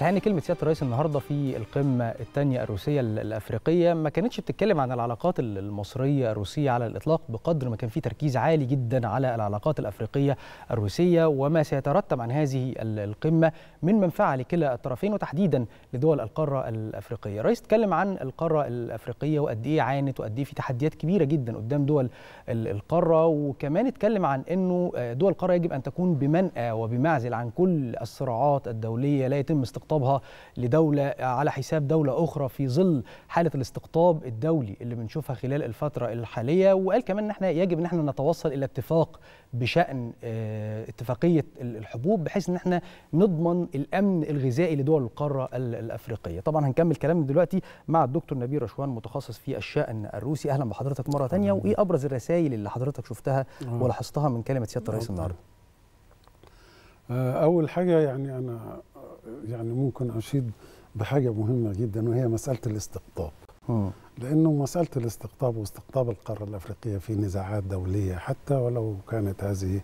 الحقيقه كلمه سياده الرئيس النهارده في القمه الثانيه الروسيه الافريقيه ما كانتش بتتكلم عن العلاقات المصريه الروسيه على الاطلاق بقدر ما كان في تركيز عالي جدا على العلاقات الافريقيه الروسيه وما سيترتب عن هذه القمه من منفعه لكلا الطرفين وتحديدا لدول القاره الافريقيه. الرئيس اتكلم عن القاره الافريقيه وقد ايه عانت وقد ايه في تحديات كبيره جدا قدام دول القاره وكمان اتكلم عن انه دول القاره يجب ان تكون بمنأى وبمعزل عن كل الصراعات الدوليه لا يتم استقرار استقطابها لدولة على حساب دولة أخرى في ظل حالة الاستقطاب الدولي اللي بنشوفها خلال الفترة الحالية وقال كمان إن احنا يجب إن احنا نتوصل إلى اتفاق بشأن آه، اتفاقية الحبوب بحيث إن احنا نضمن الأمن الغذائي لدول القارة الأفريقية طبعا هنكمل كلامنا دلوقتي مع الدكتور نبيل رشوان متخصص في الشأن الروسي أهلا بحضرتك مرة تانية وإيه أبرز الرسائل اللي حضرتك شفتها آه. ولاحظتها من كلمة سيادة الرئيس النهارده آه، أول حاجة يعني أنا يعني ممكن اشيد بحاجه مهمه جدا وهي مساله الاستقطاب آه. لانه مساله الاستقطاب واستقطاب القاره الافريقيه في نزاعات دوليه حتى ولو كانت هذه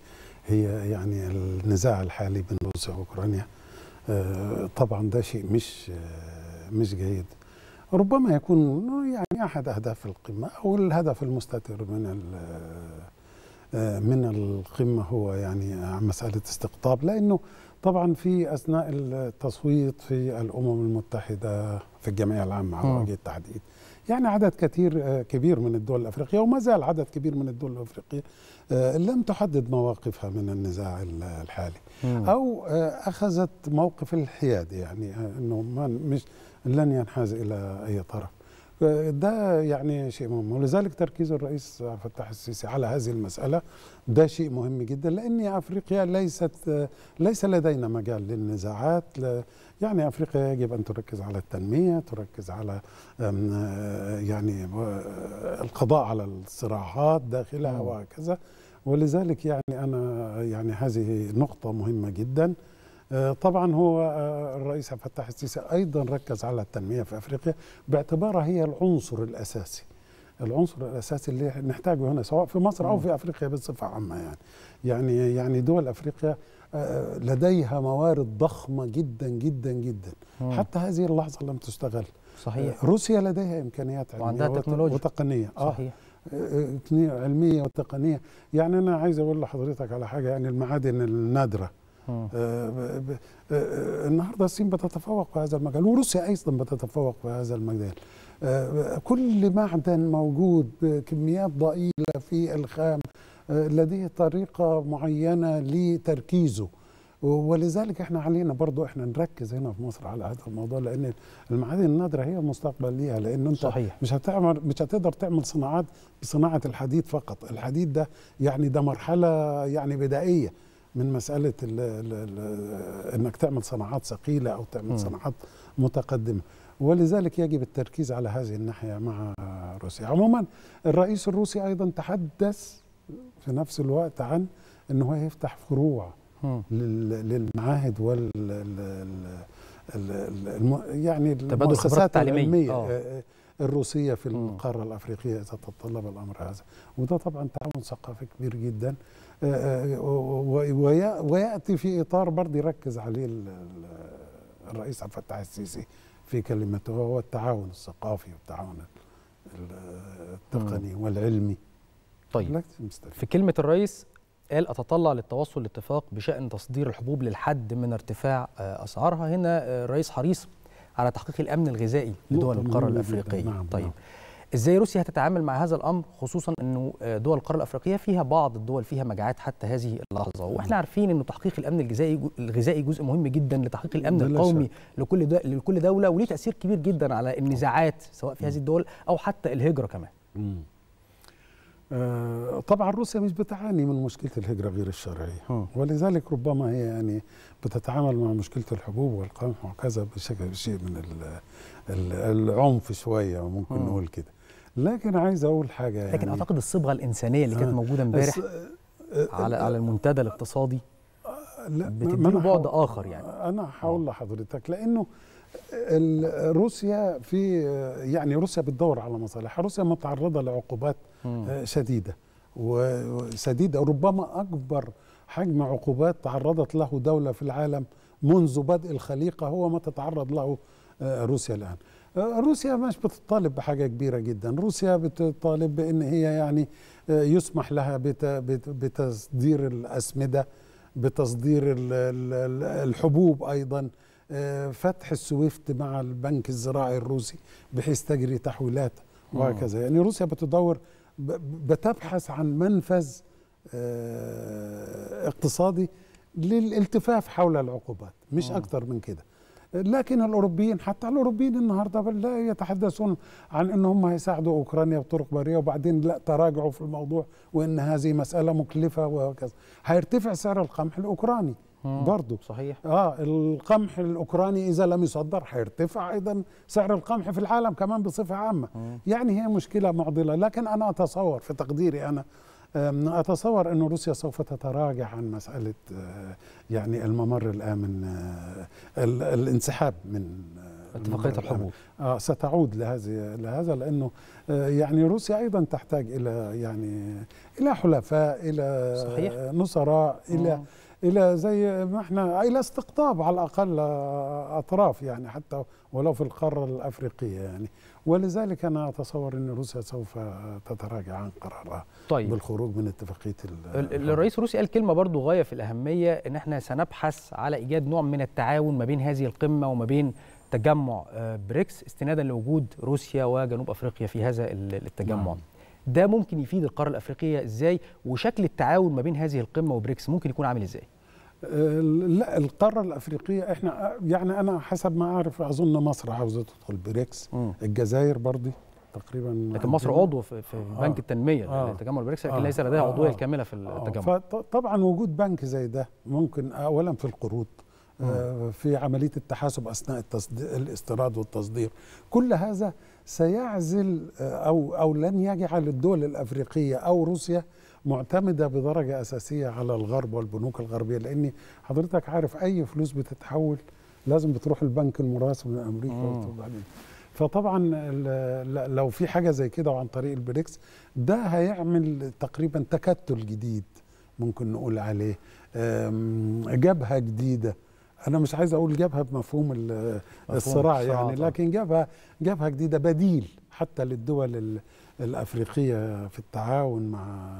هي يعني النزاع الحالي بين روسيا واوكرانيا آه، طبعا ده شيء مش آه، مش جيد ربما يكون يعني احد اهداف القمه او الهدف المستتر من آه، من القمة هو يعني آه، مسألة استقطاب لأنه طبعا في أثناء التصويت في الأمم المتحدة في الجمعية العامة على آه. وجه التحديد يعني عدد كثير كبير من الدول الافريقيه وما زال عدد كبير من الدول الافريقيه لم تحدد مواقفها من النزاع الحالي او اخذت موقف الحياد يعني انه مش لن ينحاز الى اي طرف ده يعني شيء مهم ولذلك تركيز الرئيس عبد الفتاح السيسي على هذه المسألة ده شيء مهم جدا لأن أفريقيا ليست ليس لدينا مجال للنزاعات يعني أفريقيا يجب أن تركز على التنمية تركز على يعني القضاء على الصراعات داخلها وهكذا ولذلك يعني أنا يعني هذه نقطة مهمة جدا آه، طبعا هو آه، الرئيس عبد الفتاح السيسي ايضا ركز على التنميه في افريقيا باعتبارها هي العنصر الاساسي العنصر الاساسي اللي نحتاجه هنا سواء في مصر او في افريقيا بصفه عامه يعني يعني يعني دول افريقيا آه، لديها موارد ضخمه جدا جدا جدا حتى هذه اللحظه لم تستغل صحيح روسيا لديها امكانيات علميه وعندها تكنولوجيا وتقنيه صحيح آه. علميه وتقنيه يعني انا عايز اقول لحضرتك على حاجه يعني المعادن النادره آه، آه، آه، النهارده الصين بتتفوق في هذا المجال وروسيا ايضا بتتفوق في هذا المجال كل معدن موجود بكميات ضئيله في الخام لديه طريقه معينه لتركيزه ولذلك احنا علينا برضو احنا نركز هنا في مصر على هذا الموضوع لان المعادن النادره هي المستقبل ليها لان انت صحيح. مش هتعمل مش هتقدر تعمل صناعات بصناعه الحديد فقط الحديد ده يعني ده مرحله يعني بدائيه من مساله الـ الـ الـ انك تعمل صناعات ثقيله او تعمل م. صناعات متقدمه ولذلك يجب التركيز على هذه الناحيه مع روسيا عموما الرئيس الروسي ايضا تحدث في نفس الوقت عن أنه هو يفتح فروع م. للمعاهد وال يعني المؤسسات التعليميه الروسية في القارة الأفريقية إذا تتطلب الأمر هذا وده طبعا تعاون ثقافي كبير جدا آه، آه، ويأتي في إطار برضه يركز عليه الرئيس عبد الفتاح السيسي في كلمته هو التعاون الثقافي والتعاون التقني والعلمي طيب في كلمة الرئيس قال أتطلع للتوصل لاتفاق بشأن تصدير الحبوب للحد من ارتفاع آه، أسعارها هنا الرئيس حريص على تحقيق الامن الغذائي لدول القاره الافريقيه نعم طيب نعم. ازاي روسيا هتتعامل مع هذا الامر خصوصا انه دول القاره الافريقيه فيها بعض الدول فيها مجاعات حتى هذه اللحظه نعم. واحنا عارفين انه تحقيق الامن الغذائي الغذائي جزء مهم جدا لتحقيق الامن القومي لكل لكل دوله وليه تاثير كبير جدا على النزاعات سواء في هذه الدول او حتى الهجره كمان آه، طبعا روسيا مش بتعاني من مشكله الهجره غير الشرعيه ولذلك ربما هي يعني بتتعامل مع مشكله الحبوب والقمح وكذا بشكل شيء من العنف شويه ممكن نقول كده لكن عايز اقول حاجه يعني لكن اعتقد الصبغه الانسانيه اللي كانت آه، موجوده امبارح آه، على على المنتدى الاقتصادي بتديله بعد اخر يعني انا هقول لحضرتك لانه روسيا في يعني روسيا بتدور على مصالحها، روسيا متعرضه لعقوبات آه، شديده وشديده ربما اكبر حجم عقوبات تعرضت له دوله في العالم منذ بدء الخليقه هو ما تتعرض له آه، روسيا الان. آه، روسيا مش بتطالب بحاجه كبيره جدا، روسيا بتطالب بان هي يعني يسمح لها بتصدير الاسمده بتصدير الحبوب ايضا فتح السويفت مع البنك الزراعي الروسي بحيث تجري تحويلات وهكذا آه. يعني روسيا بتدور بتبحث عن منفذ آه، اقتصادي للالتفاف حول العقوبات مش آه. أكتر من كده لكن الاوروبيين حتى الاوروبيين النهارده لا يتحدثون عن ان هم هيساعدوا اوكرانيا بطرق بريه وبعدين لا تراجعوا في الموضوع وان هذه مساله مكلفه وهكذا هيرتفع سعر القمح الاوكراني آه. برضه صحيح اه القمح الاوكراني اذا لم يصدر هيرتفع ايضا سعر القمح في العالم كمان بصفه عامه مم. آه. يعني هي مشكله معضله لكن انا اتصور في تقديري انا اتصور انه روسيا سوف تتراجع عن مساله آه، يعني الممر الامن الانسحاب من اتفاقيه الحبوب آه ستعود لهذه لهذا لانه يعني روسيا ايضا تحتاج الى يعني الى حلفاء الى صحيح. نصراء الى آه. الى زي ما احنا الى استقطاب على الاقل اطراف يعني حتى ولو في القاره الافريقيه يعني ولذلك انا اتصور ان روسيا سوف تتراجع عن قرارها طيب. بالخروج من اتفاقيه الرئيس الروسي قال كلمه برضو غايه في الاهميه ان احنا سنبحث على ايجاد نوع من التعاون ما بين هذه القمه وما بين تجمع آه، بريكس استنادا لوجود روسيا وجنوب افريقيا في هذا التجمع نعم. ده ممكن يفيد القاره الافريقيه ازاي وشكل التعاون ما بين هذه القمه وبريكس ممكن يكون عامل ازاي آه، لا القاره الافريقيه احنا يعني انا حسب ما اعرف اظن مصر عاوزه تدخل بريكس م. الجزائر برضه تقريبا لكن مصر عضو في, في آه بنك التنميه آه تجمع البريكس لكن آه ليس لديها عضويه آه كامله في آه. التجمع آه طبعا وجود بنك زي ده ممكن اولا في القروض آه، في عمليه التحاسب اثناء الاستيراد والتصدير كل هذا سيعزل آه، او او لن يجعل الدول الافريقيه او روسيا معتمده بدرجه اساسيه على الغرب والبنوك الغربيه لان حضرتك عارف اي فلوس بتتحول لازم بتروح البنك المراسل من أمريكا فطبعا لو في حاجه زي كده وعن طريق البريكس ده هيعمل تقريبا تكتل جديد ممكن نقول عليه جبهه جديده انا مش عايز اقول جبهه بمفهوم الصراع يعني آه. لكن جبهه جبهه جديده بديل حتى للدول الافريقيه في التعاون مع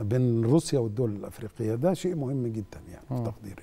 بين روسيا والدول الافريقيه ده شيء مهم جدا يعني في آه. تقديري